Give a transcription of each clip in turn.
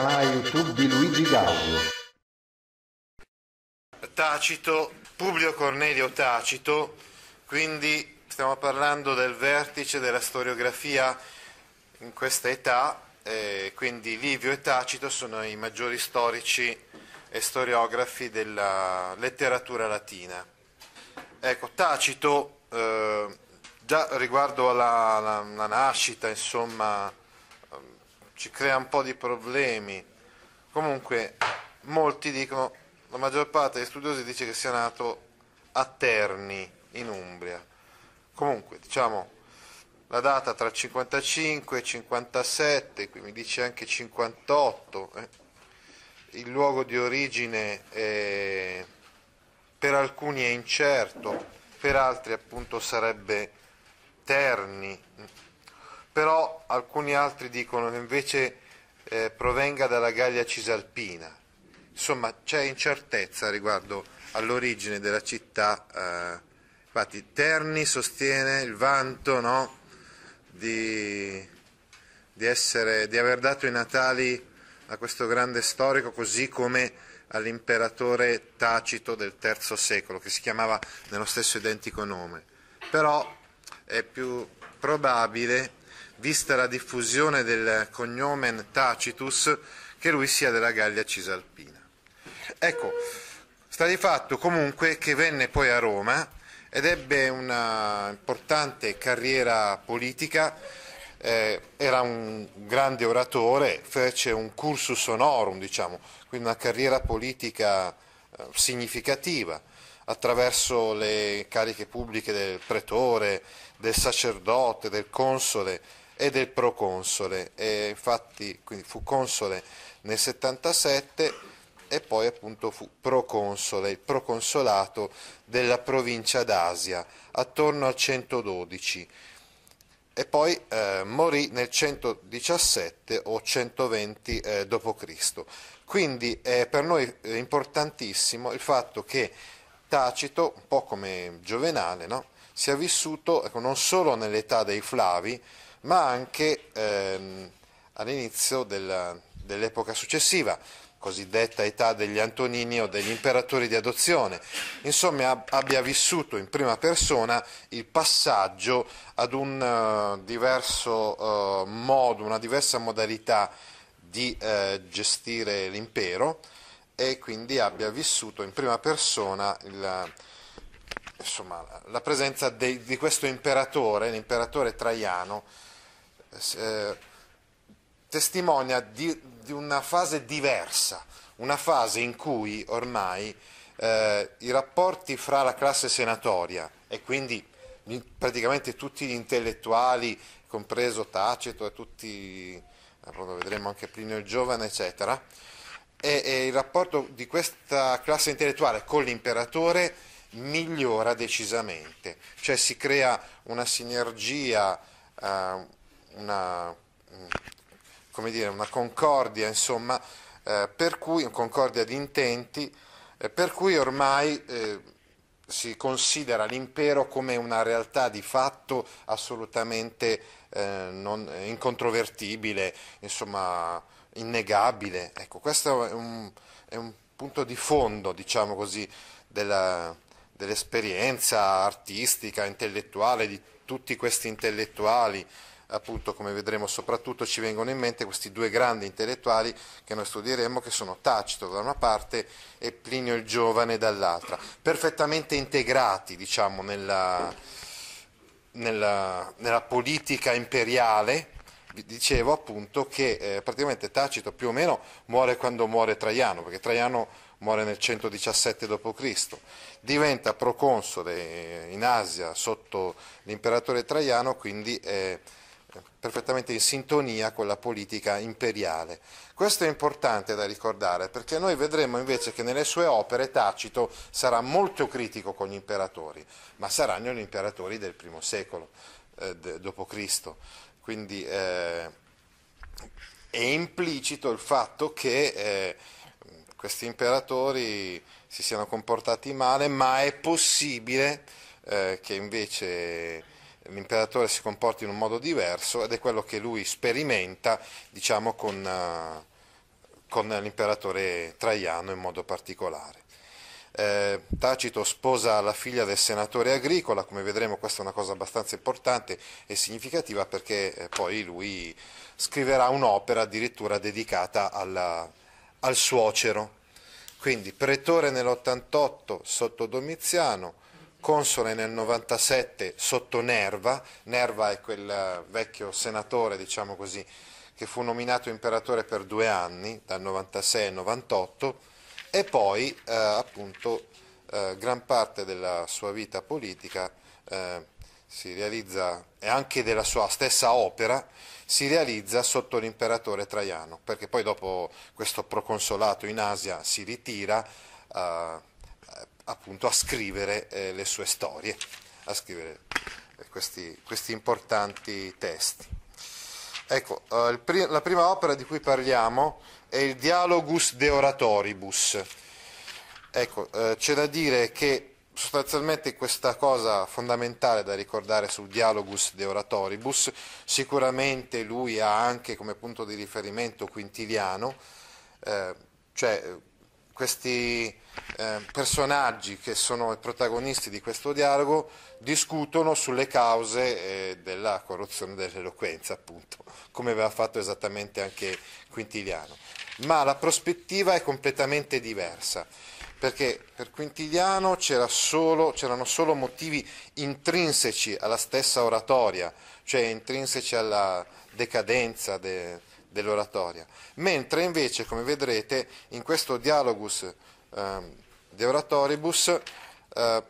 canale YouTube di Luigi Gaudio. Tacito, Publio Cornelio Tacito, quindi stiamo parlando del vertice della storiografia in questa età, eh, quindi Livio e Tacito sono i maggiori storici e storiografi della letteratura latina. Ecco, Tacito, eh, già riguardo alla, alla, alla nascita, insomma, ci crea un po' di problemi. Comunque molti dicono, la maggior parte degli studiosi dice che sia nato a Terni, in Umbria. Comunque, diciamo, la data tra 55 e 57, qui mi dice anche 58, eh. il luogo di origine è, per alcuni è incerto, per altri appunto sarebbe Terni però alcuni altri dicono che invece eh, provenga dalla Gallia Cisalpina. Insomma, c'è incertezza riguardo all'origine della città. Eh, infatti, Terni sostiene il vanto no, di, di, essere, di aver dato i Natali a questo grande storico, così come all'imperatore Tacito del III secolo, che si chiamava nello stesso identico nome. Però è più probabile vista la diffusione del cognomen Tacitus, che lui sia della Gallia Cisalpina. Ecco, sta di fatto comunque che venne poi a Roma ed ebbe una importante carriera politica, eh, era un grande oratore, fece un cursus honorum, diciamo, quindi una carriera politica eh, significativa attraverso le cariche pubbliche del pretore, del sacerdote, del console, e del proconsole, e infatti fu console nel 77 e poi appunto fu proconsole, il proconsolato della provincia d'Asia, attorno al 112 e poi eh, morì nel 117 o 120 eh, d.C. Quindi è eh, per noi importantissimo il fatto che Tacito, un po' come Giovenale, no? sia vissuto ecco, non solo nell'età dei Flavi, ma anche ehm, all'inizio dell'epoca successiva, cosiddetta età degli Antonini o degli imperatori di adozione, insomma ab abbia vissuto in prima persona il passaggio ad un uh, diverso uh, modo, una diversa modalità di uh, gestire l'impero e quindi abbia vissuto in prima persona il, insomma, la presenza di questo imperatore, l'imperatore Traiano, eh, testimonia di, di, una fase diversa, una fase in cui ormai eh, i rapporti fra la classe senatoria e quindi praticamente tutti gli intellettuali, compreso Tacito e tutti, lo vedremo anche Plinio il Giovane, eccetera, e, e il rapporto di questa classe intellettuale con l'imperatore migliora decisamente, cioè si crea una sinergia, eh, una, mm, dire, una concordia, insomma, eh, per cui, concordia di intenti, eh, per cui ormai eh, si considera l'impero come una realtà di fatto assolutamente eh, non, incontrovertibile, insomma, innegabile. Ecco, questo è un, è un punto di fondo, diciamo così, della, dell'esperienza artistica, intellettuale, di tutti questi intellettuali appunto come vedremo soprattutto ci vengono in mente questi due grandi intellettuali che noi studieremo che sono Tacito da una parte e Plinio il Giovane dall'altra, perfettamente integrati diciamo, nella, nella, nella politica imperiale dicevo appunto che eh, praticamente Tacito più o meno muore quando muore Traiano, perché Traiano muore nel 117 d.C., diventa proconsole in Asia sotto l'imperatore Traiano, quindi eh, perfettamente in sintonia con la politica imperiale. Questo è importante da ricordare perché noi vedremo invece che nelle sue opere Tacito sarà molto critico con gli imperatori, ma saranno gli imperatori del primo secolo eh, d- Quindi eh, è implicito il fatto che eh, questi imperatori si siano comportati male, ma è possibile eh, che invece l'imperatore si comporta in un modo diverso ed è quello che lui sperimenta diciamo, con, eh, con l'imperatore Traiano in modo particolare. Eh, Tacito sposa la figlia del senatore agricola, come vedremo questa è una cosa abbastanza importante e significativa perché eh, poi lui scriverà un'opera addirittura dedicata alla, al suocero. Quindi pretore nell'88 sotto Domiziano, console nel 97 sotto Nerva, Nerva è quel eh, vecchio senatore, diciamo così, che fu nominato imperatore per due anni, dal 96 al 98, e poi eh, appunto eh, gran parte della sua vita politica eh, si realizza, e anche della sua stessa opera, si realizza sotto l'imperatore Traiano, perché poi dopo questo proconsolato in Asia si ritira eh, appunto a scrivere eh, le sue storie, a scrivere eh, questi, questi importanti testi. Ecco, eh, pri- la prima opera di cui parliamo è il Dialogus de Oratoribus. Ecco, eh, c'è da dire che sostanzialmente questa cosa fondamentale da ricordare sul Dialogus de Oratoribus, sicuramente lui ha anche come punto di riferimento Quintiliano, eh, cioè eh, questi eh, personaggi che sono i protagonisti di questo dialogo discutono sulle cause eh, della corruzione dell'eloquenza, appunto, come aveva fatto esattamente anche Quintiliano. Ma la prospettiva è completamente diversa, perché per Quintiliano c'era solo, c'erano solo motivi intrinseci alla stessa oratoria, cioè intrinseci alla decadenza de, dell'oratoria, mentre invece, come vedrete, in questo dialogus eh, di Oratoribus, eh,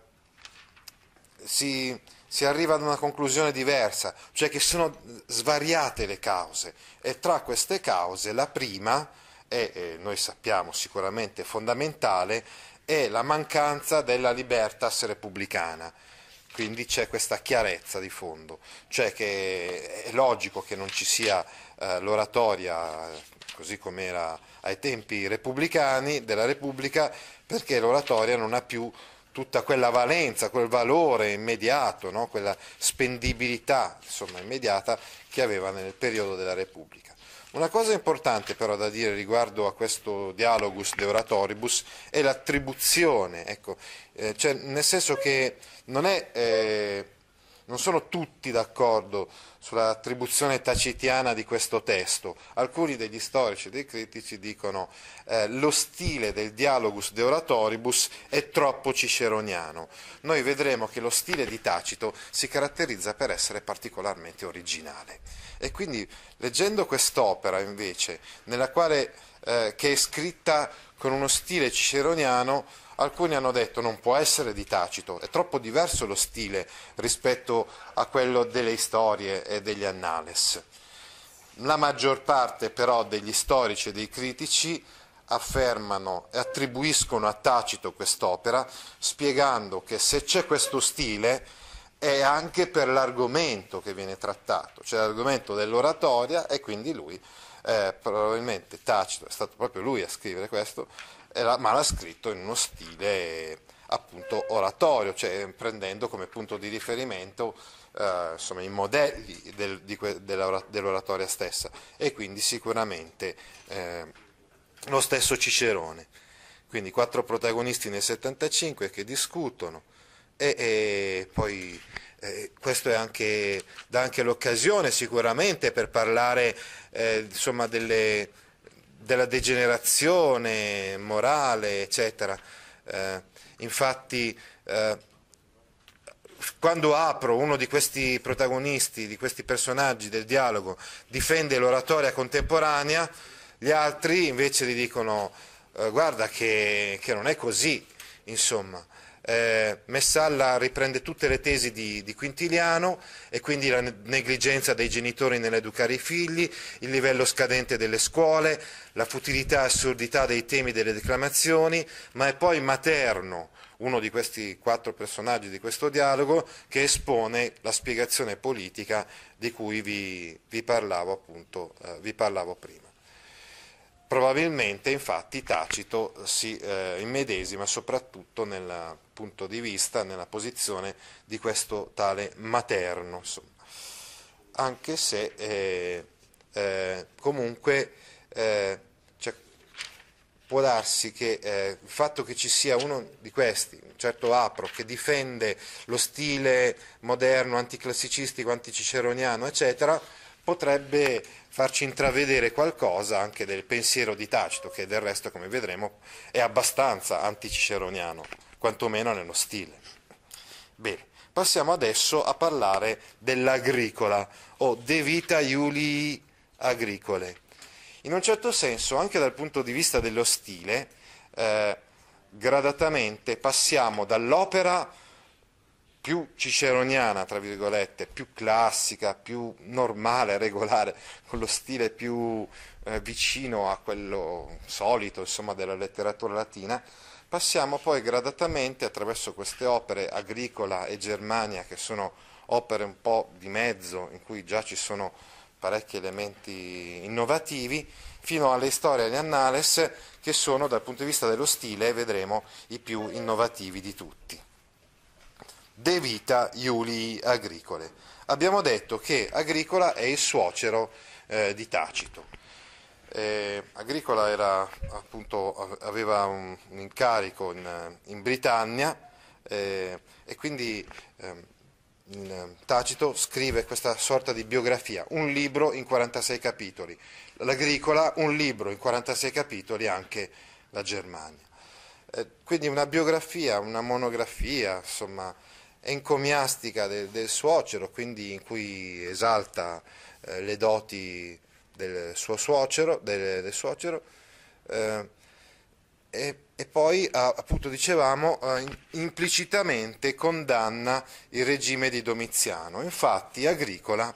si, si arriva ad una conclusione diversa, cioè che sono svariate le cause e tra queste cause la prima, e eh, noi sappiamo sicuramente fondamentale, è la mancanza della libertas repubblicana. Quindi c'è questa chiarezza di fondo, cioè che è logico che non ci sia eh, l'oratoria così come era ai tempi repubblicani della Repubblica, perché l'oratoria non ha più tutta quella valenza, quel valore immediato, no? quella spendibilità insomma, immediata che aveva nel periodo della Repubblica. Una cosa importante però da dire riguardo a questo dialogus de oratoribus è l'attribuzione, ecco, eh, cioè, nel senso che non è... Eh, non sono tutti d'accordo sull'attribuzione tacitiana di questo testo. Alcuni degli storici e dei critici dicono che eh, lo stile del dialogus de oratoribus è troppo ciceroniano. Noi vedremo che lo stile di Tacito si caratterizza per essere particolarmente originale. E quindi leggendo quest'opera invece, nella quale eh, che è scritta con uno stile ciceroniano, alcuni hanno detto non può essere di Tacito, è troppo diverso lo stile rispetto a quello delle storie e degli annales. La maggior parte però degli storici e dei critici affermano e attribuiscono a Tacito quest'opera, spiegando che se c'è questo stile è anche per l'argomento che viene trattato, cioè l'argomento dell'oratoria e quindi lui eh, probabilmente Tacito, è stato proprio lui a scrivere questo, era, ma l'ha scritto in uno stile appunto oratorio, cioè prendendo come punto di riferimento eh, insomma, i modelli del, que, dell'oratoria stessa e quindi sicuramente eh, lo stesso Cicerone. Quindi quattro protagonisti nel 75 che discutono e, e poi eh, questo anche, dà anche l'occasione sicuramente per parlare eh, insomma, delle, della degenerazione morale, eccetera. Eh, infatti, eh, quando Apro, uno di questi protagonisti, di questi personaggi del dialogo, difende l'oratoria contemporanea, gli altri invece gli dicono eh, guarda che, che non è così, insomma eh, Messalla riprende tutte le tesi di, di, Quintiliano e quindi la negligenza dei genitori nell'educare i figli, il livello scadente delle scuole, la futilità e assurdità dei temi delle declamazioni, ma è poi Materno, uno di questi quattro personaggi di questo dialogo, che espone la spiegazione politica di cui vi, vi, parlavo, appunto, eh, vi parlavo prima. Probabilmente infatti Tacito si eh, immedesima soprattutto nella, punto di vista, nella posizione di questo tale materno, insomma. anche se eh, eh, comunque eh, cioè, può darsi che eh, il fatto che ci sia uno di questi, un certo Apro, che difende lo stile moderno, anticlassicistico, anticiceroniano, eccetera, potrebbe farci intravedere qualcosa anche del pensiero di Tacito, che del resto, come vedremo, è abbastanza anticiceroniano quantomeno nello stile. Bene, passiamo adesso a parlare dell'agricola o de vita iuli agricole. In un certo senso, anche dal punto di vista dello stile, eh, gradatamente passiamo dall'opera più ciceroniana, tra virgolette, più classica, più normale, regolare, con lo stile più eh, vicino a quello solito, insomma, della letteratura latina, Passiamo poi gradatamente attraverso queste opere Agricola e Germania, che sono opere un po' di mezzo, in cui già ci sono parecchi elementi innovativi, fino alle storie e alle annales, che sono dal punto di vista dello stile, vedremo, i più innovativi di tutti. De Vita Iuli Agricole. Abbiamo detto che Agricola è il suocero eh, di Tacito. Eh, Agricola era, appunto, aveva un, un, incarico in, in Britannia eh, e quindi eh, Tacito scrive questa sorta di biografia, un libro in 46 capitoli, l'Agricola un libro in 46 capitoli anche la Germania. Eh, quindi una biografia, una monografia, insomma, encomiastica del, del suocero, quindi in cui esalta eh, le doti del suo suocero, del, del suocero eh, e, e, poi appunto dicevamo eh, implicitamente condanna il regime di Domiziano. Infatti Agricola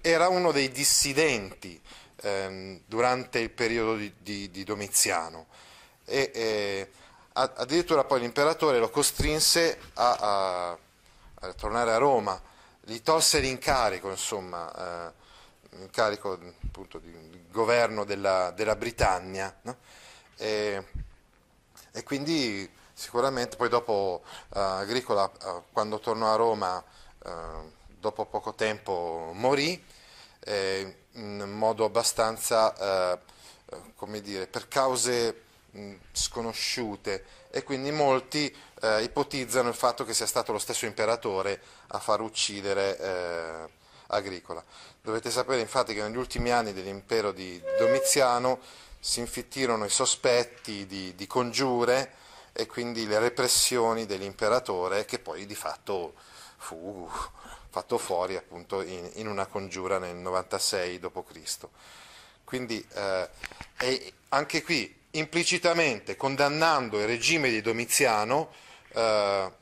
era uno dei dissidenti ehm, durante il periodo di, di, di Domiziano e eh, addirittura poi l'imperatore lo costrinse a, a, a, tornare a Roma, gli tolse l'incarico, insomma, eh, l'incarico appunto, di, di governo della, della Britannia. No? E, e, quindi sicuramente poi dopo uh, Agricola, uh, quando tornò a Roma, uh, dopo poco tempo morì eh, in modo abbastanza, come dire, per cause mh, sconosciute e quindi molti ipotizzano il fatto che sia stato lo stesso imperatore a far uccidere Agricola. Dovete sapere infatti che negli ultimi anni dell'impero di Domiziano si infittirono i sospetti di, di congiure e quindi le repressioni dell'imperatore che poi di fatto fu fatto fuori appunto in, in una congiura nel 96 d.C. Quindi eh, anche qui implicitamente condannando il regime di Domiziano, eh,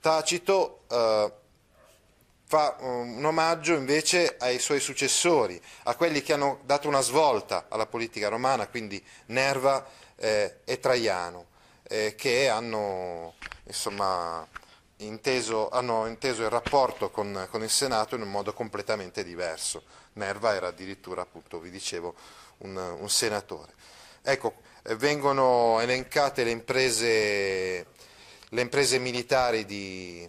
Tacito eh, fa um, un omaggio invece ai suoi successori, a quelli che hanno dato una svolta alla politica romana, quindi Nerva eh, e Traiano, eh, che hanno, insomma, inteso, hanno, inteso, il rapporto con, con, il Senato in un modo completamente diverso. Nerva era addirittura, appunto, vi dicevo, un, un senatore. Ecco, eh, vengono elencate le imprese, le imprese militari di,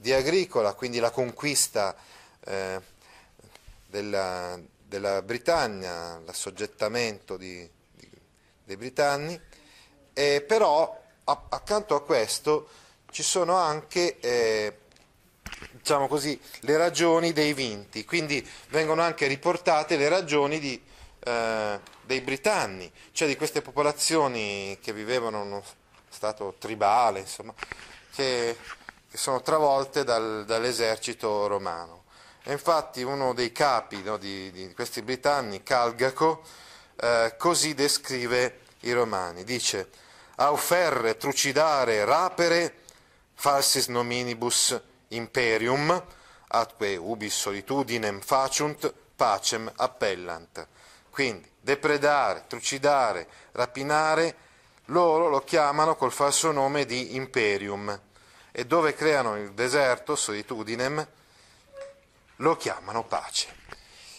di Agricola, quindi la conquista eh, della, della, Britannia, l'assoggettamento di, di, dei britanni, eh, però a, accanto a questo ci sono anche eh, diciamo così, le ragioni dei vinti, quindi vengono anche riportate le ragioni di, eh, dei britanni, cioè di queste popolazioni che vivevano in uno stato tribale, insomma, che che sono travolte dal, dall'esercito romano. E infatti uno dei capi no, di, di, questi britanni, Calgaco, eh, così descrive i romani, dice «Auferre, trucidare, rapere, falsis nominibus imperium, atque ubi solitudinem faciunt, pacem appellant». Quindi depredare, trucidare, rapinare, loro lo chiamano col falso nome di imperium, e dove creano il deserto, solitudinem, lo chiamano pace.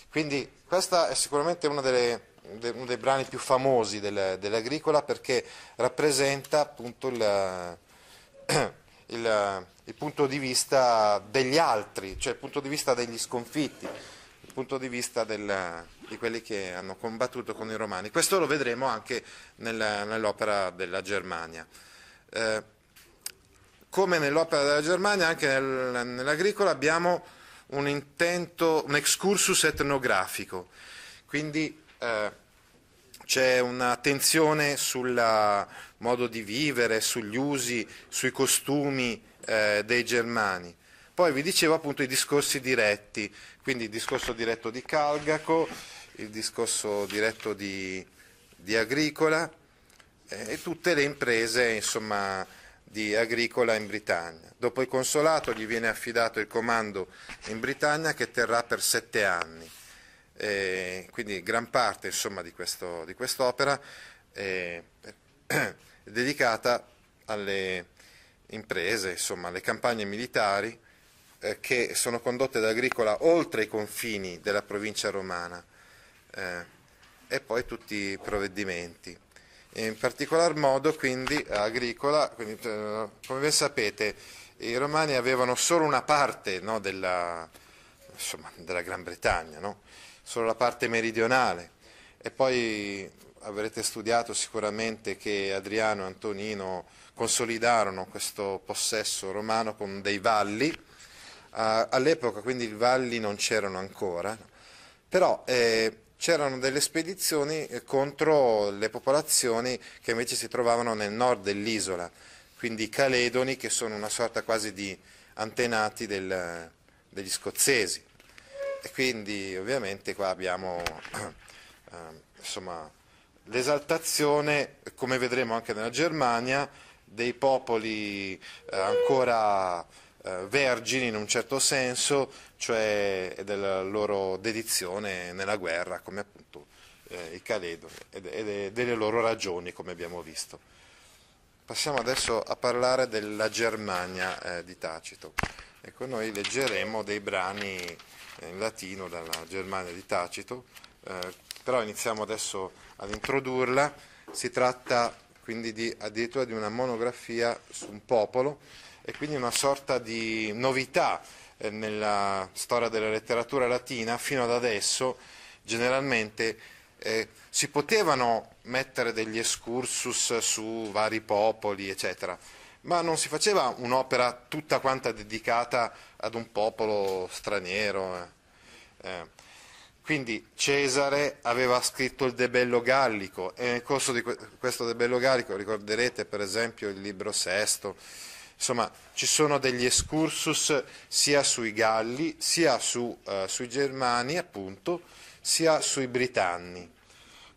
Quindi questa è sicuramente uno dei, uno dei brani più famosi del, dell'agricola perché rappresenta appunto il, il, il punto di vista degli altri, cioè il punto di vista degli sconfitti, il punto di vista del, di quelli che hanno combattuto con i romani. Questo lo vedremo anche nel, nell'opera della Germania. Eh, come nell'opera della Germania, anche nel, nell'agricola abbiamo un intento, un excursus etnografico, quindi eh, c'è un'attenzione sul modo di vivere, sugli usi, sui costumi eh, dei germani. Poi vi dicevo appunto i discorsi diretti, quindi il discorso diretto di Calgaco, il discorso diretto di, di Agricola eh, e tutte le imprese insomma, di Agricola in Britannia. Dopo il consolato gli viene affidato il comando in Britannia che terrà per sette anni. E quindi gran parte insomma, di, questo, di, quest'opera eh, è, dedicata alle imprese, insomma, alle campagne militari eh, che sono condotte da Agricola oltre i confini della provincia romana eh, e poi tutti i provvedimenti in particolar modo quindi agricola, quindi, eh, come ben sapete i romani avevano solo una parte no, della, insomma, della, Gran Bretagna, no? solo la parte meridionale e poi avrete studiato sicuramente che Adriano e Antonino consolidarono questo possesso romano con dei valli, all'epoca quindi i valli non c'erano ancora, però eh, c'erano delle spedizioni eh, contro le popolazioni che invece si trovavano nel nord dell'isola, quindi i caledoni che sono una sorta quasi di antenati del, eh, degli scozzesi. E quindi ovviamente qua abbiamo eh, insomma, l'esaltazione, come vedremo anche nella Germania, dei popoli eh, ancora eh, vergini in un certo senso, cioè della loro dedizione nella guerra, come appunto eh, i Caledo, e, delle loro ragioni, come abbiamo visto. Passiamo adesso a parlare della Germania eh, di Tacito. Ecco, noi leggeremo dei brani eh, in latino dalla Germania di Tacito, eh, però iniziamo adesso ad introdurla. Si tratta quindi di, addirittura di una monografia su un popolo e quindi una sorta di novità eh, nella storia della letteratura latina fino ad adesso generalmente eh, si potevano mettere degli excursus su vari popoli eccetera ma non si faceva un'opera tutta quanta dedicata ad un popolo straniero eh. eh quindi Cesare aveva scritto il debello Gallico e nel corso di questo debello Gallico ricorderete per esempio il libro sesto Insomma, ci sono degli excursus sia sui Galli, sia su, eh, sui Germani, appunto, sia sui Britanni.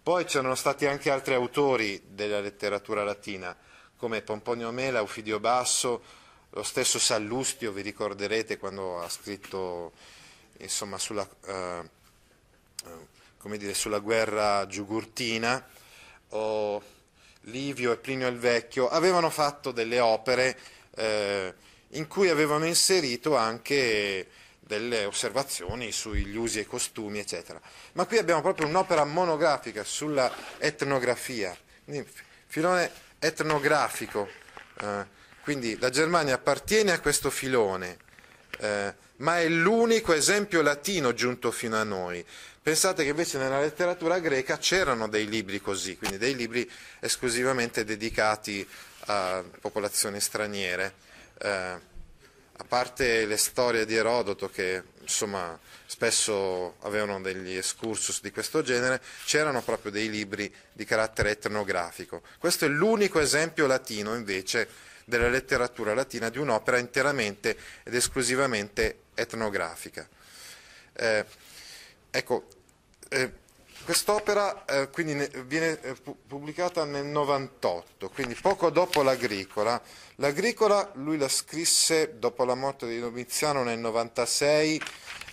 Poi c'erano stati anche altri autori della letteratura latina, come Pomponio Mela, Eufidio Basso, lo stesso Sallustio, vi ricorderete quando ha scritto insomma, sulla, eh, dire, sulla guerra giugurtina, o Livio e Plinio il Vecchio, avevano fatto delle opere eh, in cui avevano inserito anche delle osservazioni sugli usi e costumi, eccetera. Ma qui abbiamo proprio un'opera monografica sulla etnografia, filone etnografico. Eh, quindi la Germania appartiene a questo filone, eh, ma è l'unico esempio latino giunto fino a noi. Pensate che invece nella letteratura greca c'erano dei libri così, quindi dei libri esclusivamente dedicati a popolazioni straniere. Eh, a parte le storie di Erodoto che insomma, spesso avevano degli excursus di questo genere, c'erano proprio dei libri di carattere etnografico. Questo è l'unico esempio latino invece della letteratura latina di un'opera interamente ed esclusivamente etnografica. Eh, ecco, eh, Quest'opera eh, viene eh, pubblicata nel 98, quindi poco dopo l'Agricola. L'Agricola lui la scrisse dopo la morte di Domiziano nel 96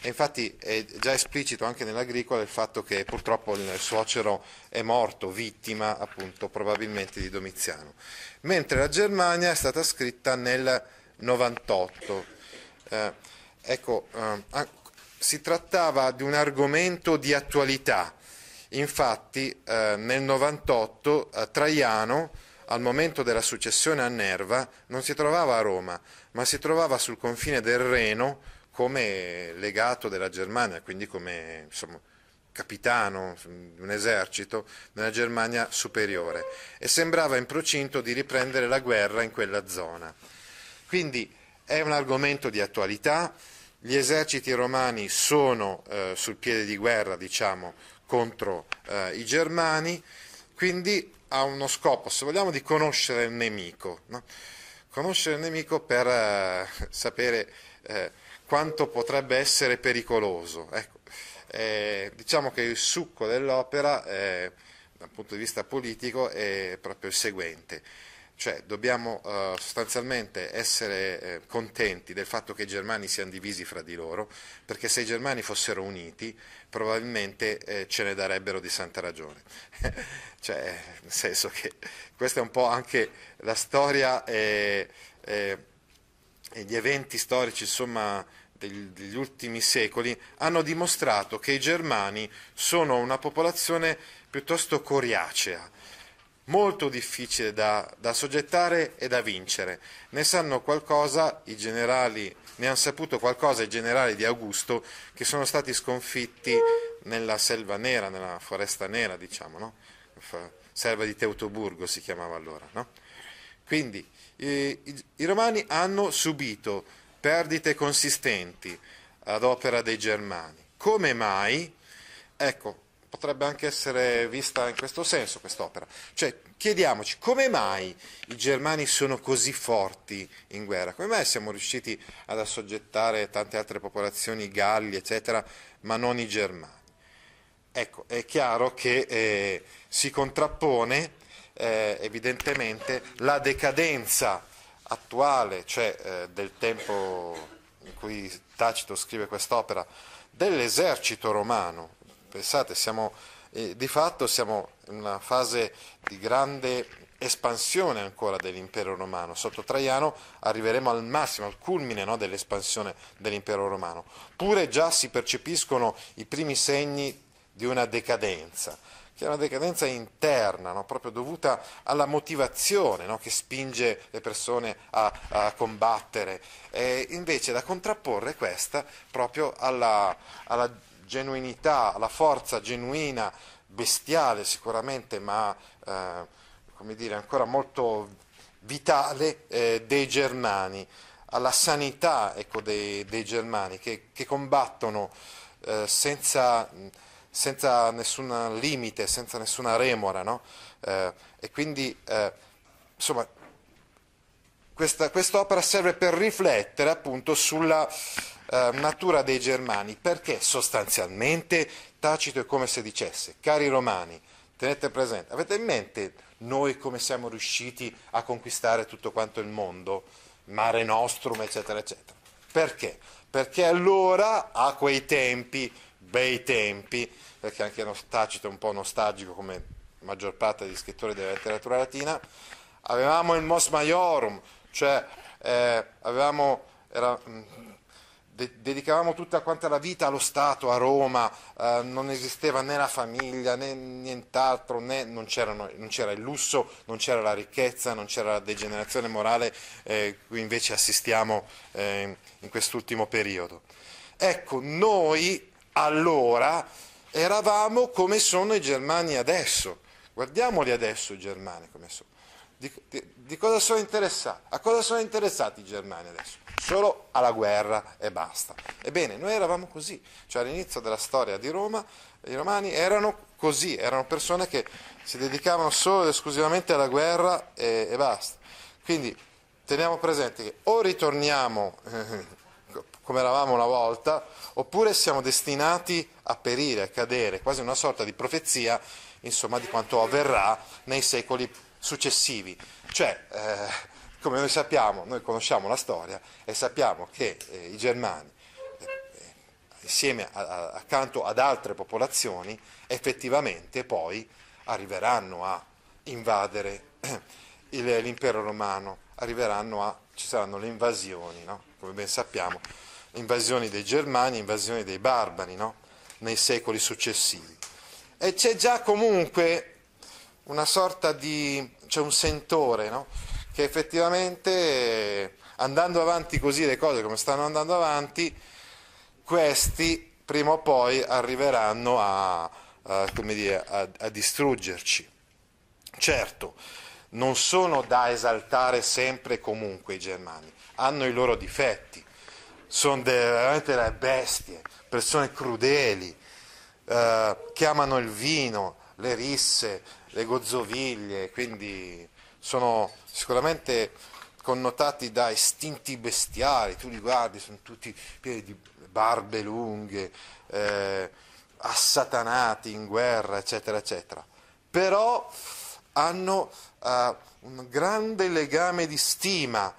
e infatti è già esplicito anche nell'Agricola il fatto che purtroppo il suocero è morto, vittima appunto probabilmente di Domiziano. Mentre la Germania è stata scritta nel 98. Eh, ecco, eh, si trattava di un argomento di attualità Infatti eh, nel 98 eh, Traiano al momento della successione a Nerva non si trovava a Roma, ma si trovava sul confine del Reno come legato della Germania, quindi come insomma, capitano di mm, un esercito nella Germania superiore e sembrava in procinto di riprendere la guerra in quella zona. Quindi è un argomento di attualità, gli eserciti romani sono eh, sul piede di guerra, diciamo, contro eh, i germani, quindi ha uno scopo, se vogliamo, di conoscere il nemico. No? Conoscere il nemico per eh, sapere eh, quanto potrebbe essere pericoloso. Ecco, eh, diciamo che il succo dell'opera, eh, dal punto di vista politico, è proprio il seguente cioè dobbiamo eh, sostanzialmente essere eh, contenti del fatto che i germani siano divisi fra di loro, perché se i germani fossero uniti probabilmente eh, ce ne darebbero di santa ragione. cioè, nel senso che questa è un po' anche la storia e, e, e gli eventi storici, insomma, degli, degli ultimi secoli hanno dimostrato che i germani sono una popolazione piuttosto coriacea, molto difficile da, da soggettare e da vincere. Ne sanno qualcosa i generali ne hanno saputo qualcosa i generali di Augusto che sono stati sconfitti nella selva nera, nella foresta nera, diciamo, no? selva di Teutoburgo si chiamava allora. No? Quindi i, i, i romani hanno subito perdite consistenti ad opera dei germani. Come mai? Ecco, potrebbe anche essere vista in questo senso quest'opera. Cioè, chiediamoci come mai i germani sono così forti in guerra, come mai siamo riusciti ad assoggettare tante altre popolazioni, i galli, eccetera, ma non i germani. Ecco, è chiaro che eh, si contrappone eh, evidentemente la decadenza attuale, cioè eh, del tempo in cui Tacito scrive quest'opera, dell'esercito romano pensate, siamo, eh, di fatto siamo in una fase di grande espansione ancora dell'impero romano. Sotto Traiano arriveremo al massimo, al culmine no, dell'espansione dell'impero romano. Pure già si percepiscono i primi segni di una decadenza, che è una decadenza interna, no, proprio dovuta alla motivazione no, che spinge le persone a, a combattere, e invece da contrapporre questa proprio alla, alla genuinità, la forza genuina, bestiale sicuramente, ma eh, come dire, ancora molto vitale eh, dei germani, alla sanità ecco, dei, dei, germani che, che combattono eh, senza, senza nessun limite, senza nessuna remora. No? Eh, e quindi, eh, insomma, questa, quest'opera serve per riflettere appunto sulla eh, natura dei Germani, perché sostanzialmente Tacito è come se dicesse, cari romani, tenete presente, avete in mente noi come siamo riusciti a conquistare tutto quanto il mondo, mare nostrum, eccetera, eccetera. Perché? Perché allora, a quei tempi, bei tempi, perché anche Tacito è un po' nostalgico come maggior parte degli scrittori della letteratura latina, avevamo il mos maiorum, cioè eh, avevamo, era, de- dedicavamo tutta quanta la vita allo Stato, a Roma, eh, non esisteva né la famiglia né nient'altro, né non, non, c'era il lusso, non c'era la ricchezza, non c'era la degenerazione morale eh, cui invece assistiamo eh, in quest'ultimo periodo. Ecco, noi allora eravamo come sono i germani adesso, guardiamoli adesso i germani come sono. Di, di, di cosa sono interessati? A cosa sono interessati i germani adesso? solo alla guerra e basta. Ebbene, noi eravamo così, cioè all'inizio della storia di Roma i romani erano così, erano persone che si dedicavano solo ed esclusivamente alla guerra e, e basta. Quindi teniamo presente che o ritorniamo eh, come eravamo una volta, oppure siamo destinati a perire, a cadere, quasi una sorta di profezia, insomma, di quanto avverrà nei secoli successivi. Cioè, eh, come noi sappiamo, noi conosciamo la storia e sappiamo che eh, i germani, eh, insieme a, a, accanto ad altre popolazioni, effettivamente poi arriveranno a invadere eh, il, l'impero romano, arriveranno a, ci saranno le invasioni, no? come ben sappiamo, invasioni dei germani, invasioni dei barbari no? nei secoli successivi. E c'è già comunque una sorta di, c'è un sentore, no? che effettivamente eh, andando avanti così le cose come stanno andando avanti, questi prima o poi arriveranno a, a, dire, a, a distruggerci. Certo, non sono da esaltare sempre e comunque i germani, hanno i loro difetti, sono veramente delle bestie, persone crudeli, eh, che il vino, le risse, le gozzoviglie, quindi sono sicuramente connotati da istinti bestiali, tu li guardi, sono tutti pieni di barbe lunghe, eh, assatanati in guerra, eccetera, eccetera. Però hanno eh, un grande legame di stima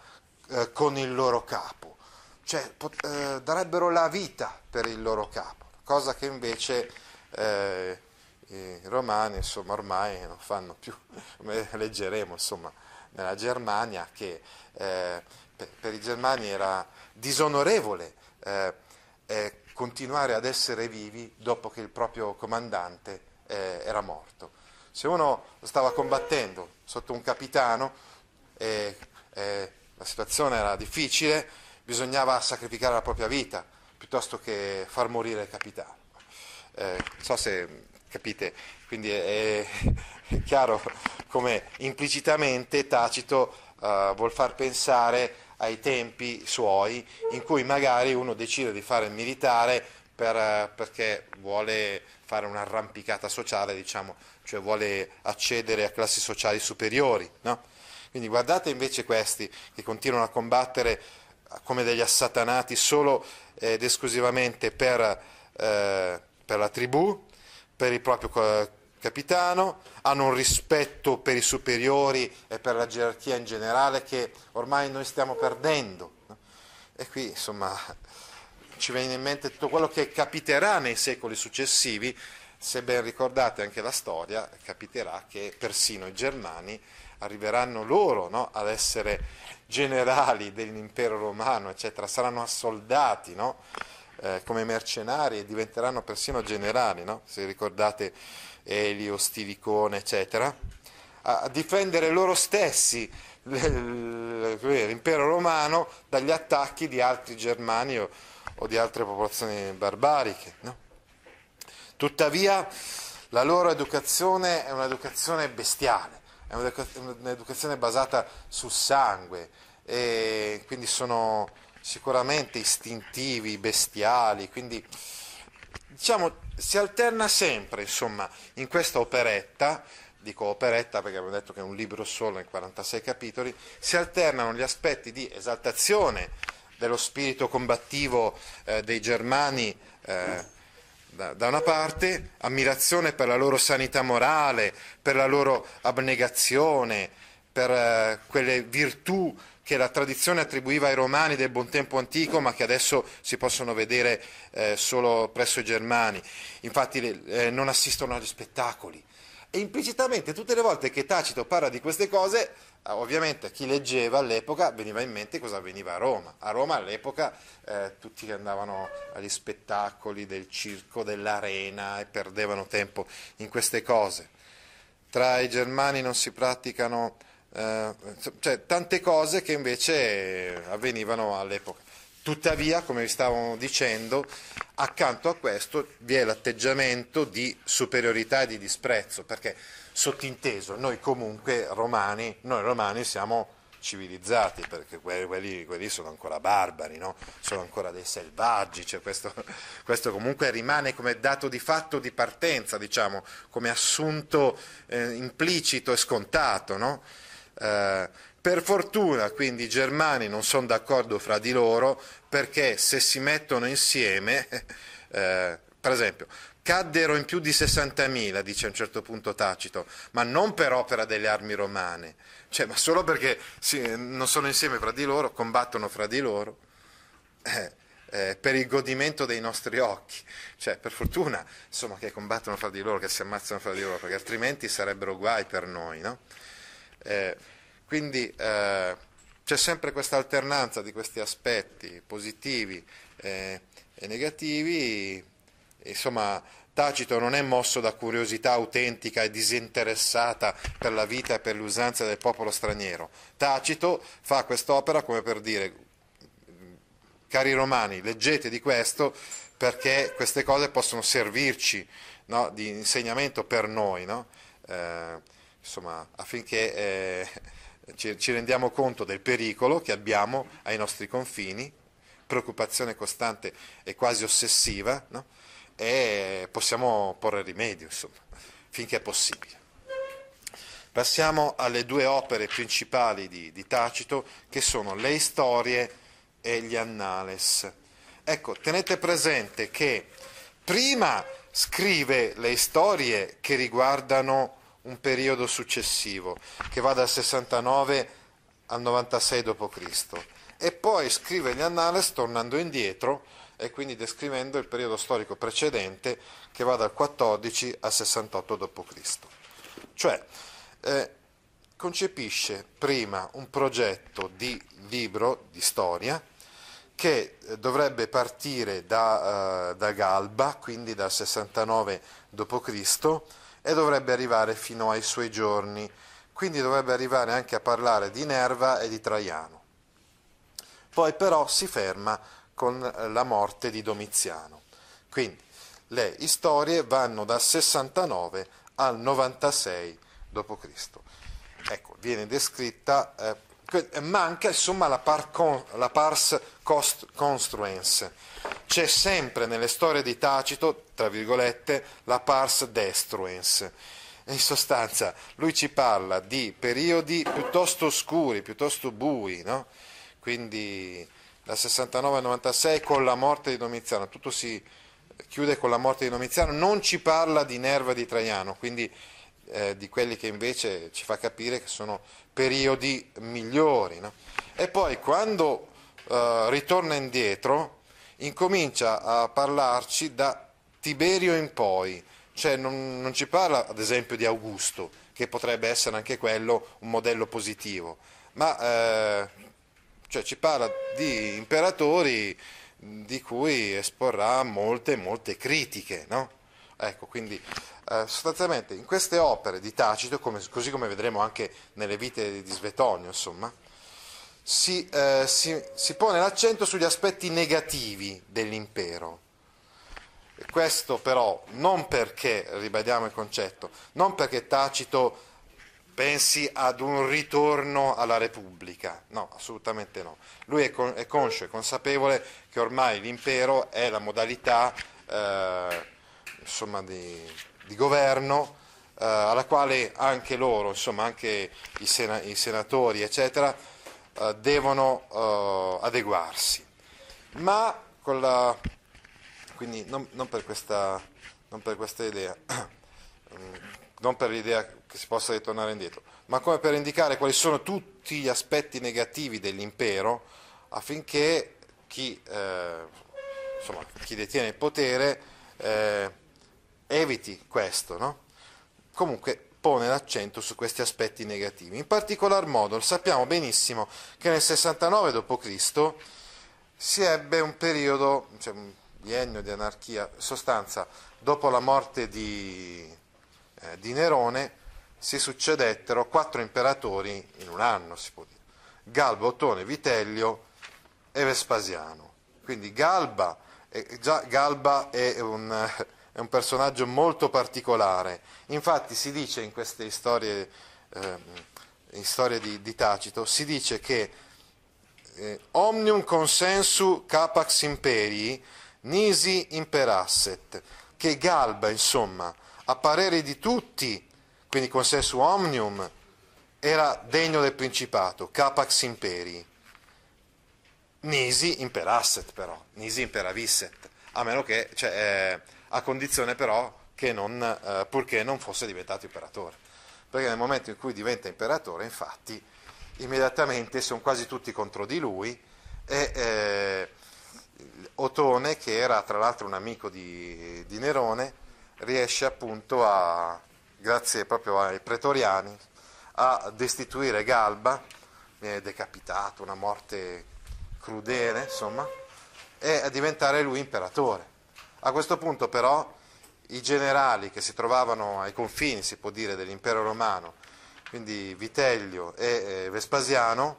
eh, con il loro capo, cioè pot- eh, darebbero la vita per il loro capo, cosa che invece eh, i romani insomma, ormai non fanno più, come leggeremo insomma nella Germania che eh, per, per, i germani era disonorevole eh, eh, continuare ad essere vivi dopo che il proprio comandante eh, era morto. Se uno stava combattendo sotto un capitano e eh, la situazione era difficile, bisognava sacrificare la propria vita piuttosto che far morire il capitano. Eh, so se capite quindi è, è chiaro come implicitamente Tacito eh, vuol far pensare ai tempi suoi in cui magari uno decide di fare il militare per, perché vuole fare un'arrampicata sociale, diciamo, cioè vuole accedere a classi sociali superiori. No? Quindi guardate invece questi che continuano a combattere come degli assatanati solo ed esclusivamente per, eh, per la tribù, per il proprio capitano, hanno un rispetto per i superiori e per la gerarchia in generale che ormai noi stiamo perdendo. E qui insomma ci viene in mente tutto quello che capiterà nei secoli successivi, se ben ricordate anche la storia, capiterà che persino i germani arriveranno loro no, ad essere generali dell'impero romano, eccetera, saranno assoldati no, eh, come mercenari e diventeranno persino generali, no? se ricordate Elio, Stilicone, eccetera, a difendere loro stessi l'impero romano dagli attacchi di altri germani o, o di altre popolazioni barbariche. No? Tuttavia la loro educazione è un'educazione bestiale, è un'educazione basata sul sangue, e quindi sono sicuramente istintivi, bestiali, quindi diciamo, si alterna sempre, insomma, in questa operetta, dico operetta perché abbiamo detto che è un libro solo in 46 capitoli, si alternano gli aspetti di esaltazione dello spirito combattivo eh, dei germani eh, da, da, una parte, ammirazione per la loro sanità morale, per la loro abnegazione, per eh, quelle virtù che la tradizione attribuiva ai romani del buon tempo antico, ma che adesso si possono vedere eh, solo presso i germani. Infatti eh, non assistono agli spettacoli. E implicitamente tutte le volte che Tacito parla di queste cose, ah, ovviamente a chi leggeva all'epoca veniva in mente cosa avveniva a Roma. A Roma all'epoca eh, tutti andavano agli spettacoli del circo, dell'arena e perdevano tempo in queste cose. Tra i germani non si praticano eh, cioè tante cose che invece avvenivano all'epoca. Tuttavia, come vi stavo dicendo, accanto a questo vi è l'atteggiamento di superiorità e di disprezzo, perché sottinteso, noi comunque romani, noi romani siamo civilizzati, perché quelli, quelli sono ancora barbari, no? sono ancora dei selvaggi, cioè questo, questo, comunque rimane come dato di fatto di partenza, diciamo, come assunto eh, implicito e scontato. No? Eh, per fortuna quindi i germani non sono d'accordo fra di loro perché se si mettono insieme, eh, per esempio, caddero in più di 60.000, dice a un certo punto Tacito, ma non per opera delle armi romane, cioè, ma solo perché si, non sono insieme fra di loro, combattono fra di loro. Eh, eh, per il godimento dei nostri occhi, cioè per fortuna insomma, che combattono fra di loro, che si ammazzano fra di loro, perché altrimenti sarebbero guai per noi. No? Eh, quindi eh, c'è sempre questa alternanza di questi aspetti positivi eh, e negativi. Insomma, Tacito non è mosso da curiosità autentica e disinteressata per la vita e per l'usanza del popolo straniero. Tacito fa quest'opera come per dire, cari romani, leggete di questo perché queste cose possono servirci no, di insegnamento per noi. No? Eh, insomma, affinché eh, ci, ci rendiamo conto del pericolo che abbiamo ai nostri confini, preoccupazione costante e quasi ossessiva, no? e possiamo porre rimedio, insomma, finché è possibile. Passiamo alle due opere principali di, di Tacito, che sono le Storie e gli Annales. Ecco, tenete presente che prima scrive le storie che riguardano un periodo successivo, che va dal 69 al 96 d.C. E poi scrive gli Annales tornando indietro e quindi descrivendo il periodo storico precedente che va dal 14 al 68 d.C. Cioè, eh, concepisce prima un progetto di libro di storia che eh, dovrebbe partire da, eh, da Galba, quindi dal 69 d.C., e dovrebbe arrivare fino ai suoi giorni, quindi dovrebbe arrivare anche a parlare di Nerva e di Traiano. Poi però si ferma con la morte di Domiziano. Quindi le storie vanno dal 69 al 96 d.C. Ecco, viene descritta eh, manca insomma la, par con, la pars cost construens. C'è sempre nelle storie di Tacito, tra virgolette, la pars destruens. In sostanza, lui ci parla di periodi piuttosto scuri, piuttosto bui, no? quindi dal 69 al 96 con la morte di Domiziano, tutto si chiude con la morte di Domiziano, non ci parla di Nerva di Traiano, quindi eh, di quelli che invece ci fa capire che sono periodi migliori. No? E poi quando eh, ritorna indietro incomincia a parlarci da Tiberio in poi, cioè non, non ci parla ad esempio di Augusto, che potrebbe essere anche quello un modello positivo, ma eh, cioè ci parla di imperatori di cui esporrà molte, molte critiche. No? Ecco, quindi eh, sostanzialmente in queste opere di Tacito, come, così come vedremo anche nelle vite di Svetonio, insomma, si, eh, si, si pone l'accento sugli aspetti negativi dell'impero. Questo però non perché, ribadiamo il concetto, non perché Tacito pensi ad un ritorno alla Repubblica, no, assolutamente no. Lui è, con, è conscio, è consapevole che ormai l'impero è la modalità eh, insomma, di, di governo eh, alla quale anche loro, insomma anche i, sena- i senatori, eccetera, eh, devono eh, adeguarsi. Ma con la... quindi non, non, per, questa, non per questa idea, mm, non per l'idea che si possa ritornare indietro, ma come per indicare quali sono tutti gli aspetti negativi dell'impero affinché chi, eh, insomma, chi detiene il potere eh, eviti questo, no? Comunque pone l'accento su questi aspetti negativi. In particolar modo sappiamo benissimo che nel 69 d.C. si ebbe un periodo, cioè un biennio di anarchia, sostanza, dopo la morte di, eh, di Nerone si succedettero quattro imperatori in un anno, si può dire. Galba, Ottone, Vitellio e Vespasiano. Quindi Galba, eh, Galba è un... Eh, è un personaggio molto particolare. Infatti si dice in queste storie, eh, in storie di, di, Tacito, si dice che eh, omnium consensu capax imperii nisi imperasset, che Galba, insomma, a parere di tutti, quindi consensu omnium, era degno del principato, capax imperii. Nisi imperasset però, nisi imperavisset, a meno che... Cioè, eh, a condizione però che non, eh, purché non fosse diventato imperatore. Perché nel momento in cui diventa imperatore, infatti, immediatamente sono quasi tutti contro di lui e eh, Otone, che era tra l'altro un amico di, di Nerone, riesce appunto a, grazie proprio ai pretoriani, a destituire Galba, viene decapitato, una morte crudele, insomma, e a diventare lui imperatore. A questo punto però i generali che si trovavano ai confini, si può dire, dell'impero romano, quindi Vitellio e eh, Vespasiano,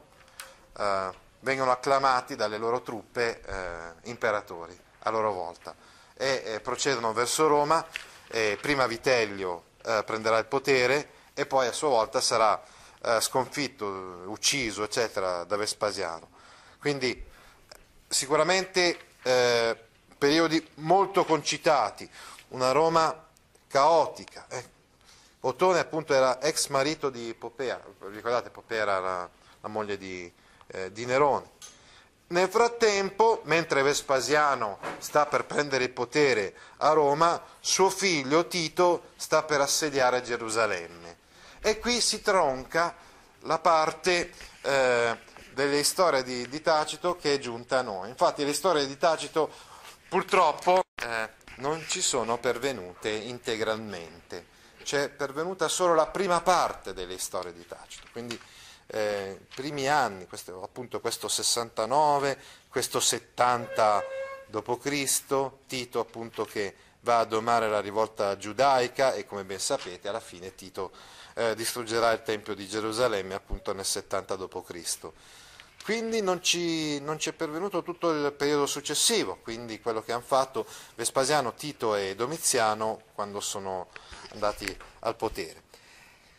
eh, vengono acclamati dalle loro truppe eh, imperatori a loro volta e eh, procedono verso Roma, e prima Vitellio eh, prenderà il potere e poi a sua volta sarà eh, sconfitto, ucciso, eccetera, da Vespasiano. Quindi sicuramente periodi molto concitati, una Roma caotica. Eh. Ottone appunto era ex marito di Popea, ricordate Popea era la, la moglie di, eh, di Nerone. Nel frattempo, mentre Vespasiano sta per prendere il potere a Roma, suo figlio Tito sta per assediare Gerusalemme. E qui si tronca la parte eh, delle storie di, di Tacito che è giunta a noi. Infatti le storie di Tacito Purtroppo eh, non ci sono pervenute integralmente, c'è pervenuta solo la prima parte delle storie di Tacito, quindi eh, primi anni, questo, appunto questo 69, questo 70 d.C., Tito appunto che va a domare la rivolta giudaica e come ben sapete alla fine Tito eh, distruggerà il Tempio di Gerusalemme appunto nel 70 d.C. Quindi non ci, non ci, è pervenuto tutto il periodo successivo, quindi quello che hanno fatto Vespasiano, Tito e Domiziano quando sono andati al potere.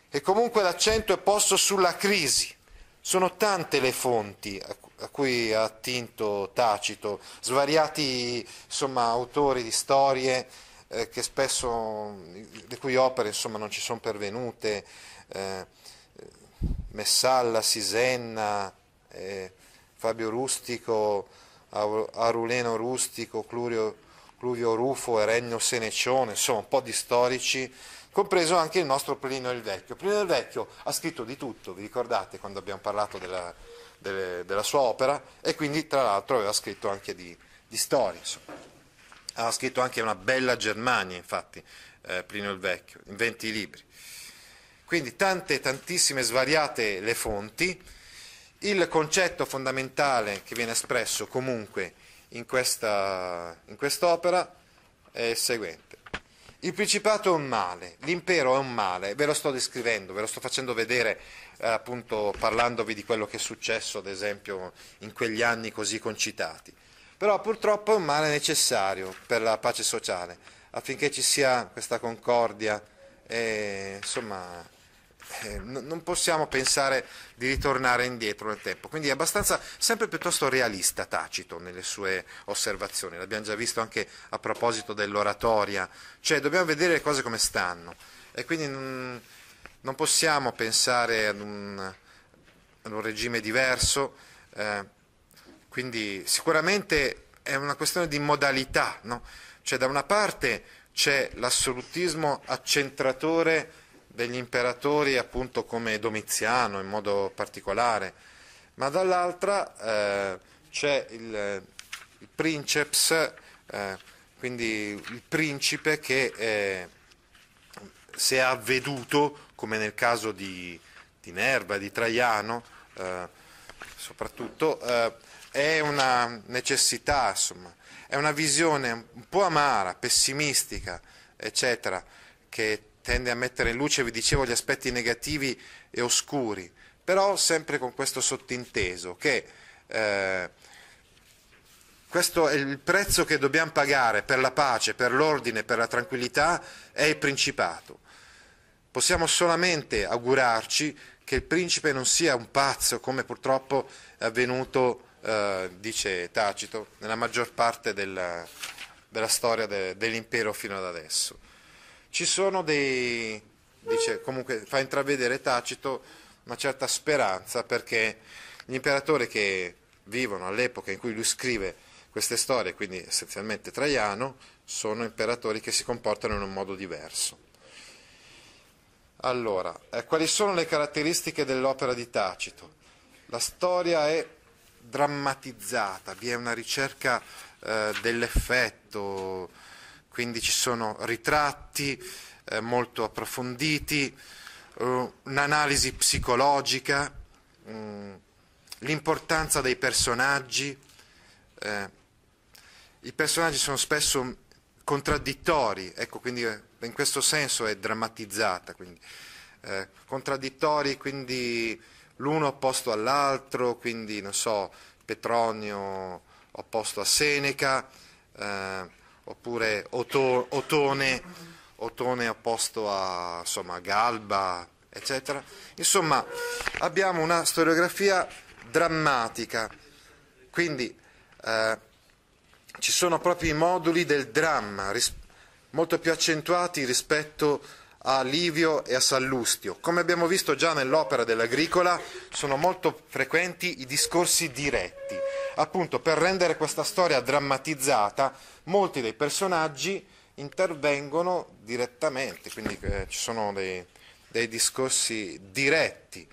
E comunque l'accento è posto sulla crisi. Sono tante le fonti a cui ha attinto Tacito, svariati insomma, autori di storie eh, spesso, le cui opere insomma, non ci sono pervenute, eh, Messalla, Sisenna, eh, Fabio Rustico, Aruleno Rustico, Clurio, Cluvio Rufo, e Regno Senecione, insomma un po' di storici, compreso anche il nostro Plinio il Vecchio. Plinio il Vecchio ha scritto di tutto, vi ricordate quando abbiamo parlato della, delle, della sua opera, e quindi tra l'altro aveva scritto anche di, di storie. Insomma. Aveva scritto anche una bella Germania, infatti, eh, Plinio il Vecchio, in 20 libri. Quindi tante, tantissime, svariate le fonti. Il concetto fondamentale che viene espresso comunque in, questa, in quest'opera è il seguente. Il principato è un male, l'impero è un male, ve lo sto descrivendo, ve lo sto facendo vedere eh, appunto parlandovi di quello che è successo ad esempio in quegli anni così concitati. Però purtroppo è un male necessario per la pace sociale, affinché ci sia questa concordia e eh, insomma eh, non possiamo pensare di ritornare indietro nel tempo, quindi è abbastanza sempre piuttosto realista Tacito nelle sue osservazioni, l'abbiamo già visto anche a proposito dell'oratoria, cioè dobbiamo vedere le cose come stanno e quindi non, non possiamo pensare ad un, ad un regime diverso, eh, quindi sicuramente è una questione di modalità, no? cioè da una parte c'è l'assolutismo accentratore degli imperatori appunto come Domiziano in modo particolare, ma dall'altra eh, c'è il, il princeps, eh, quindi il principe che eh, se ha avveduto, come nel caso di, di Nerva, di Traiano, eh, soprattutto, eh, è una necessità, insomma, è una visione un po' amara, pessimistica, eccetera, che tende a mettere in luce, vi dicevo, gli aspetti negativi e oscuri, però sempre con questo sottinteso che eh, questo è il prezzo che dobbiamo pagare per la pace, per l'ordine, per la tranquillità, è il principato. Possiamo solamente augurarci che il principe non sia un pazzo, come purtroppo è avvenuto, eh, dice Tacito, nella maggior parte della, della storia de, dell'impero fino ad adesso. Ci sono dei, dice, comunque fa intravedere Tacito una certa speranza perché gli imperatori che vivono all'epoca in cui lui scrive queste storie, quindi essenzialmente Traiano, sono imperatori che si comportano in un modo diverso. Allora, eh, quali sono le caratteristiche dell'opera di Tacito? La storia è drammatizzata, vi è una ricerca eh, dell'effetto, quindi ci sono ritratti eh, molto approfonditi, eh, un'analisi psicologica, mh, mm, l'importanza dei personaggi. Eh, I personaggi sono spesso contraddittori, ecco, quindi eh, in questo senso è drammatizzata. Quindi, eh, contraddittori, quindi l'uno opposto all'altro, quindi non so, Petronio opposto a Seneca. Eh, oppure Otone, Otone opposto a insomma, Galba, eccetera. Insomma, abbiamo una storiografia drammatica, quindi eh, ci sono proprio i moduli del dramma, ris- molto più accentuati rispetto a Livio e a Sallustio. Come abbiamo visto già nell'opera dell'Agricola, sono molto frequenti i discorsi diretti appunto per rendere questa storia drammatizzata, molti dei personaggi intervengono direttamente, quindi eh, ci sono dei, dei discorsi diretti,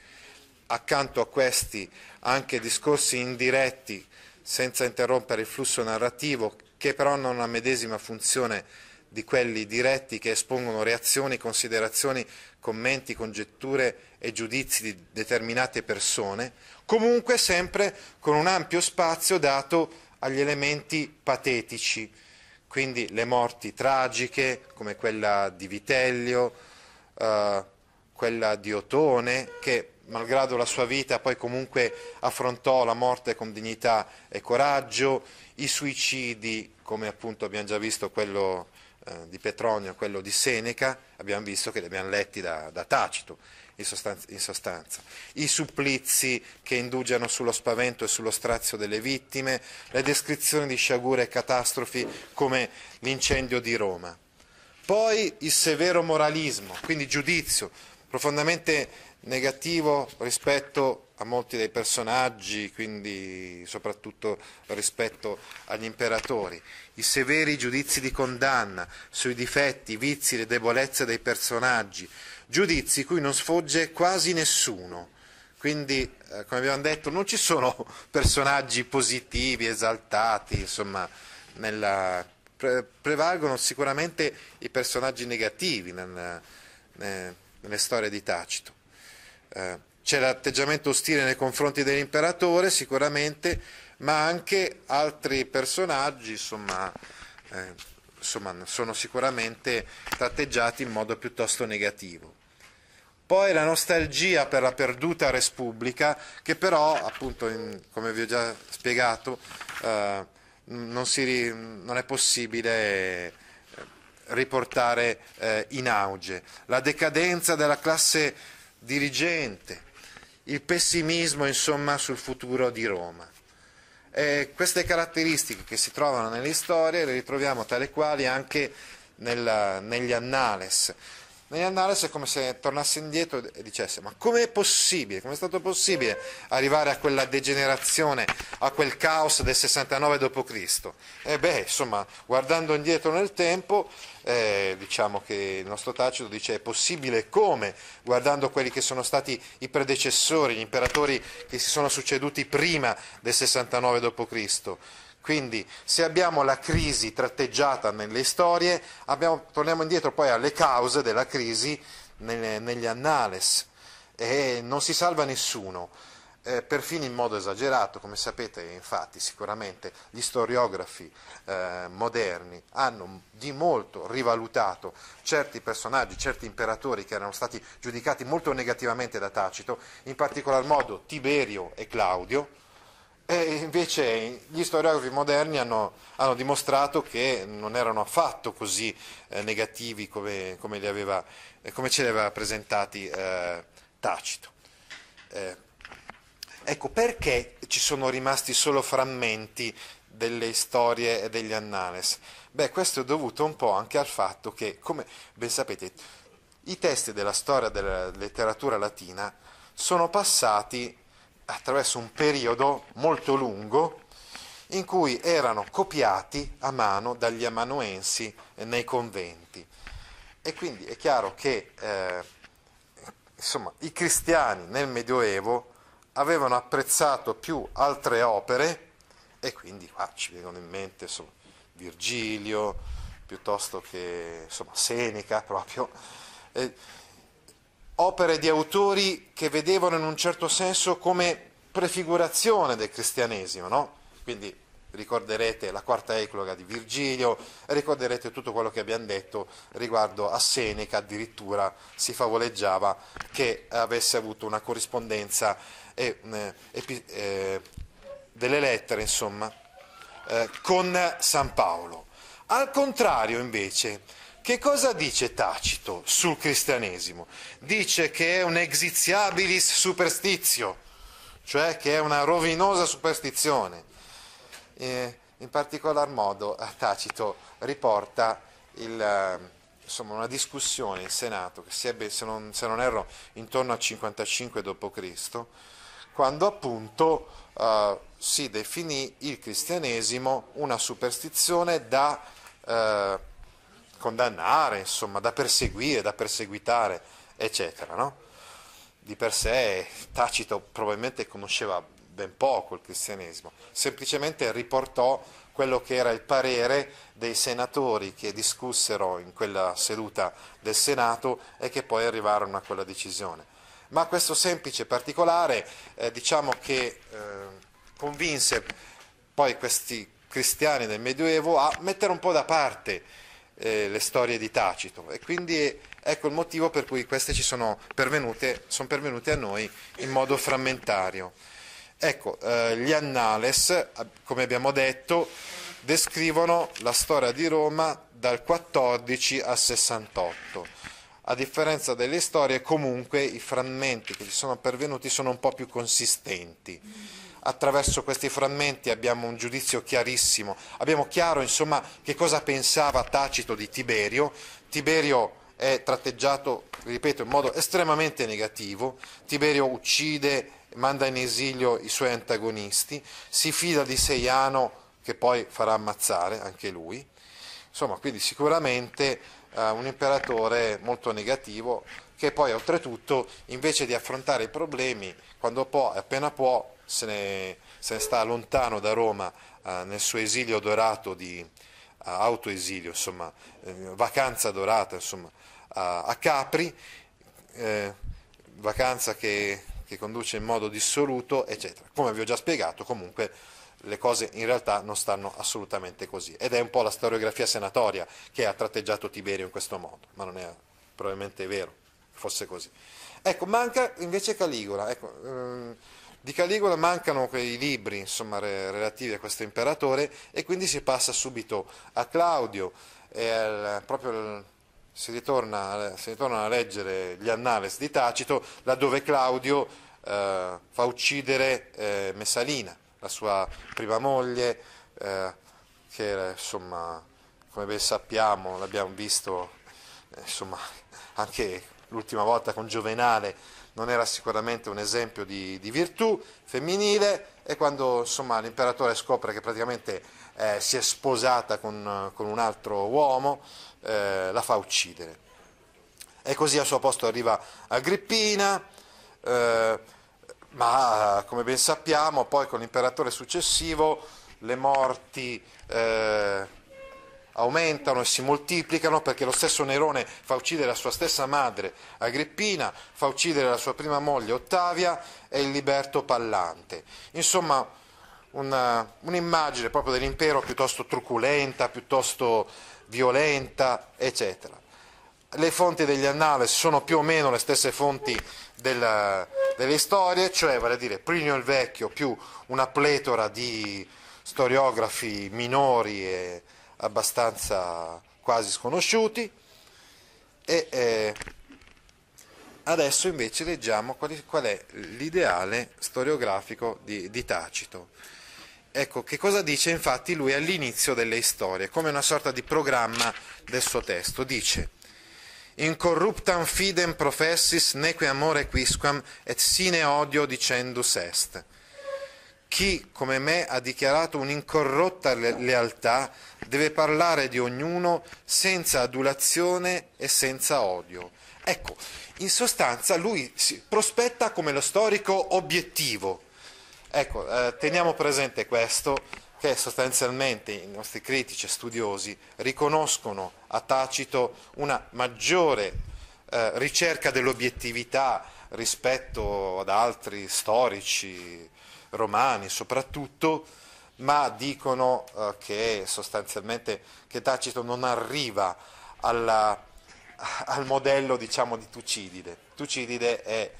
accanto a questi anche discorsi indiretti senza interrompere il flusso narrativo, che però hanno una medesima funzione di quelli diretti che espongono reazioni, considerazioni commenti, congetture e giudizi di determinate persone, comunque sempre con un ampio spazio dato agli elementi patetici, quindi le morti tragiche come quella di Vitellio, eh, quella di Otone, che malgrado la sua vita poi comunque affrontò la morte con dignità e coraggio, i suicidi come appunto abbiamo già visto quello eh, di Petronio e quello di Seneca, abbiamo visto che li abbiamo letti da, da Tacito, in sostanza, in sostanza, I supplizi che indugiano sullo spavento e sullo strazio delle vittime, le descrizioni di sciagure e catastrofi come l'incendio di Roma. Poi il severo moralismo, quindi giudizio, profondamente negativo rispetto a molti dei personaggi, quindi soprattutto rispetto agli imperatori, i severi giudizi di condanna sui difetti, i vizi, le debolezze dei personaggi, giudizi cui non sfogge quasi nessuno. Quindi, eh, come abbiamo detto, non ci sono personaggi positivi, esaltati, insomma, nella, pre, prevalgono sicuramente i personaggi negativi nel, nel, nelle storie di Tacito. Eh, c'è l'atteggiamento ostile nei confronti dell'imperatore sicuramente, ma anche altri personaggi insomma, eh, insomma, sono sicuramente tratteggiati in modo piuttosto negativo. Poi la nostalgia per la perduta Respubblica, che però, appunto, in, come vi ho già spiegato, eh, non, si, non, è possibile eh, riportare eh, in auge. La decadenza della classe dirigente, il pessimismo insomma, sul futuro di Roma. Eh, queste caratteristiche che si trovano nelle storie le ritroviamo tale quali anche nella, negli annales. Negli annales è come se tornasse indietro e dicesse ma com'è possibile, com'è stato possibile arrivare a quella degenerazione, a quel caos del 69 d.C.? E beh, insomma, guardando indietro nel tempo eh, diciamo che il nostro Tacito dice è possibile come, guardando quelli che sono stati i predecessori, gli imperatori che si sono succeduti prima del 69 d.C. Quindi se abbiamo la crisi tratteggiata nelle storie, abbiamo, torniamo indietro poi alle cause della crisi negli annales e non si salva nessuno eh, perfino in modo esagerato, come sapete infatti sicuramente gli storiografi eh, moderni hanno di molto rivalutato certi personaggi, certi imperatori che erano stati giudicati molto negativamente da Tacito, in particolar modo Tiberio e Claudio, e invece gli storiografi moderni hanno, hanno, dimostrato che non erano affatto così eh, negativi come, come, aveva, eh, come, ce li aveva presentati eh, Tacito. Eh, Ecco, perché ci sono rimasti solo frammenti delle storie e degli annales? Beh, questo è dovuto un po' anche al fatto che, come ben sapete, i testi della storia della letteratura latina sono passati attraverso un periodo molto lungo in cui erano copiati a mano dagli amanuensi nei conventi. E quindi è chiaro che eh, insomma, i cristiani nel Medioevo avevano apprezzato più altre opere e quindi qua ci vengono in mente insomma, Virgilio piuttosto che insomma, Seneca proprio, eh, opere di autori che vedevano in un certo senso come prefigurazione del cristianesimo, no? quindi ricorderete la quarta ecloga di Virgilio, ricorderete tutto quello che abbiamo detto riguardo a Seneca, addirittura si favoleggiava che avesse avuto una corrispondenza e, eh, delle lettere, insomma, eh, con San Paolo. Al contrario, invece, che cosa dice Tacito sul cristianesimo? Dice che è un exiziabilis superstizio, cioè che è una rovinosa superstizione. Eh, in particolar modo eh, Tacito riporta il, eh, insomma, una discussione in Senato che si ebbe, se non, se non erro, intorno al 55 d.C., quando appunto eh, si definì il cristianesimo una superstizione da eh, condannare, insomma, da perseguire, da perseguitare, eccetera. No? Di per sé Tacito probabilmente conosceva ben poco il cristianesimo, semplicemente riportò quello che era il parere dei senatori che discussero in quella seduta del Senato e che poi arrivarono a quella decisione ma questo semplice particolare eh, diciamo che eh, convinse poi questi cristiani del Medioevo a mettere un po' da parte eh, le storie di Tacito e quindi ecco il motivo per cui queste ci sono pervenute, sono pervenute a noi in modo frammentario. Ecco, eh, gli Annales, come abbiamo detto, descrivono la storia di Roma dal 14 al 68 a differenza delle storie comunque i frammenti che ci sono pervenuti sono un po' più consistenti. Attraverso questi frammenti abbiamo un giudizio chiarissimo, abbiamo chiaro insomma che cosa pensava Tacito di Tiberio. Tiberio è tratteggiato, ripeto, in modo estremamente negativo. Tiberio uccide, manda in esilio i suoi antagonisti, si fida di Seiano che poi farà ammazzare anche lui. Insomma, quindi sicuramente eh, un imperatore molto negativo che poi oltretutto invece di affrontare i problemi quando può, e appena può, se ne, se ne sta lontano da Roma eh, nel suo esilio dorato di uh, autoesilio, insomma, eh, vacanza dorata, insomma, uh, a Capri, eh, vacanza che, che conduce in modo dissoluto, eccetera. Come vi ho già spiegato, comunque le cose in realtà non stanno assolutamente così. Ed è un po' la storiografia senatoria che ha tratteggiato Tiberio in questo modo, ma non è probabilmente vero che fosse così. Ecco, manca invece Caligola. Ecco, ehm, di Caligola mancano quei libri insomma, re, relativi a questo imperatore e quindi si passa subito a Claudio e al, proprio al, si, ritorna, si, ritorna, a leggere gli Annales di Tacito, laddove Claudio eh, fa uccidere eh, Messalina la sua prima moglie, eh, che era, insomma, come ben sappiamo, l'abbiamo visto eh, insomma, anche l'ultima volta con Giovenale, non era sicuramente un esempio di, di virtù femminile e quando l'imperatore scopre che praticamente eh, si è sposata con, con un altro uomo, eh, la fa uccidere. E così al suo posto arriva Agrippina. Eh, ma come ben sappiamo poi con l'imperatore successivo le morti eh, aumentano e si moltiplicano perché lo stesso Nerone fa uccidere la sua stessa madre Agrippina, fa uccidere la sua prima moglie Ottavia e il liberto Pallante. Insomma, una, un'immagine proprio dell'impero piuttosto truculenta, piuttosto violenta, eccetera le fonti degli annales sono più o meno le stesse fonti della, delle storie, cioè vale a dire Plinio il Vecchio più una pletora di storiografi minori e abbastanza quasi sconosciuti. E eh, adesso invece leggiamo quali, qual è l'ideale storiografico di, di Tacito. Ecco, che cosa dice infatti lui all'inizio delle storie, come una sorta di programma del suo testo? Dice incorruptam fidem professis neque amore quisquam et sine odio dicendus est. Chi, come me, ha dichiarato un'incorrotta le- lealtà deve parlare di ognuno senza adulazione e senza odio. Ecco, in sostanza lui si prospetta come lo storico obiettivo. Ecco, eh, teniamo presente questo che sostanzialmente i nostri critici e studiosi riconoscono a Tacito una maggiore eh, ricerca dell'obiettività rispetto ad altri storici romani soprattutto, ma dicono eh, che sostanzialmente che Tacito non arriva alla, al modello diciamo, di Tucidide. Tucidide è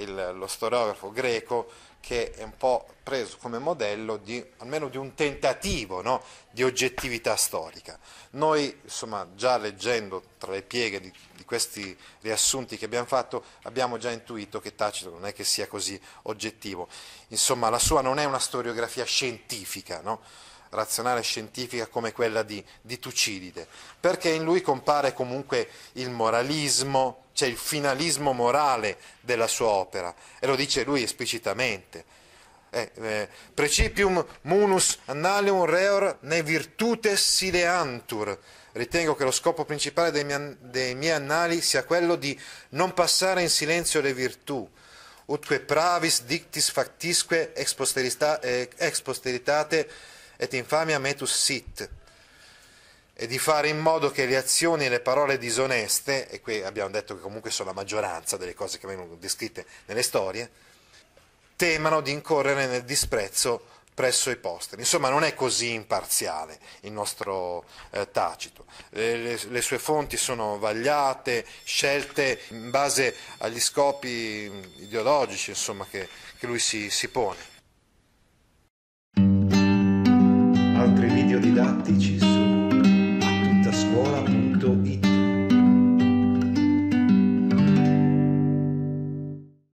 il, lo storiografo greco che è un po' preso come modello di, almeno di un tentativo no? di oggettività storica. Noi, insomma, già leggendo tra le pieghe di, di, questi riassunti che abbiamo fatto, abbiamo già intuito che Tacito non è che sia così oggettivo. Insomma, la sua non è una storiografia scientifica, no? razionale e scientifica come quella di, di Tucidide, perché in lui compare comunque il moralismo, c'è il finalismo morale della sua opera, e lo dice lui esplicitamente. Eh, eh, precipium munus annalium reor ne virtutes sileantur. Ritengo che lo scopo principale dei, mia, dei miei annali sia quello di non passare in silenzio le virtù, utque pravis dictis factisque ex eh, posteritate et infamia metus sit e di fare in modo che le azioni e le parole disoneste, e qui abbiamo detto che comunque sono la maggioranza delle cose che vengono descritte nelle storie, temano di incorrere nel disprezzo presso i posteri. Insomma, non è così imparziale il nostro eh, Tacito. Le, le, le, sue fonti sono vagliate, scelte in base agli scopi mm, ideologici insomma, che, che, lui si, si pone. Altri video didattici scuola.it